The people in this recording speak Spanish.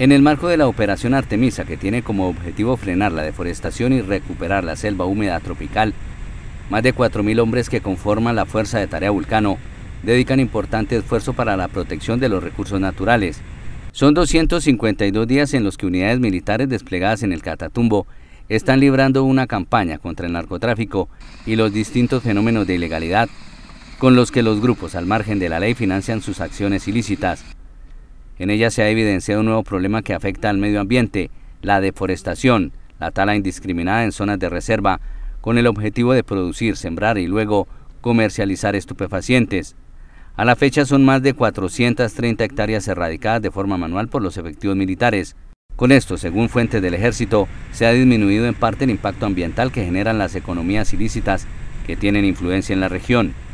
En el marco de la Operación Artemisa, que tiene como objetivo frenar la deforestación y recuperar la selva húmeda tropical, más de 4.000 hombres que conforman la Fuerza de Tarea Vulcano dedican importante esfuerzo para la protección de los recursos naturales. Son 252 días en los que unidades militares desplegadas en el Catatumbo están librando una campaña contra el narcotráfico y los distintos fenómenos de ilegalidad con los que los grupos al margen de la ley financian sus acciones ilícitas. En ella se ha evidenciado un nuevo problema que afecta al medio ambiente, la deforestación, la tala indiscriminada en zonas de reserva, con el objetivo de producir, sembrar y luego comercializar estupefacientes. A la fecha son más de 430 hectáreas erradicadas de forma manual por los efectivos militares. Con esto, según fuentes del ejército, se ha disminuido en parte el impacto ambiental que generan las economías ilícitas que tienen influencia en la región.